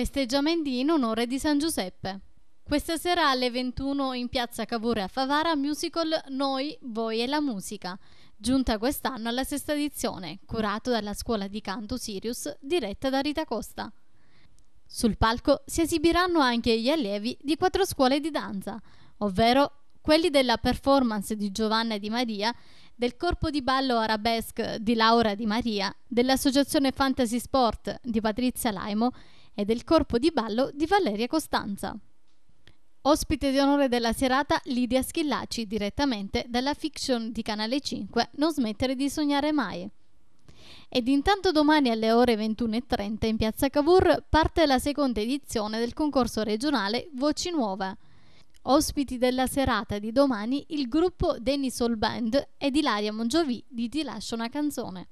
Festeggiamenti in onore di San Giuseppe. Questa sera alle 21 in piazza Cavour a Favara musical Noi, voi e la musica, giunta quest'anno alla sesta edizione, curato dalla scuola di canto Sirius diretta da Rita Costa. Sul palco si esibiranno anche gli allievi di quattro scuole di danza, ovvero quelli della performance di Giovanna Di Maria, del corpo di ballo arabesque di Laura Di Maria, dell'associazione Fantasy Sport di Patrizia Laimo e del corpo di ballo di Valeria Costanza. Ospite di onore della serata Lidia Schillaci, direttamente dalla fiction di Canale 5 Non smettere di sognare mai. Ed intanto domani alle ore 21.30 in piazza Cavour parte la seconda edizione del concorso regionale Voci Nuove. Ospiti della serata di domani il gruppo Denisol Band ed Ilaria Mongiovi di Ti lascio una canzone.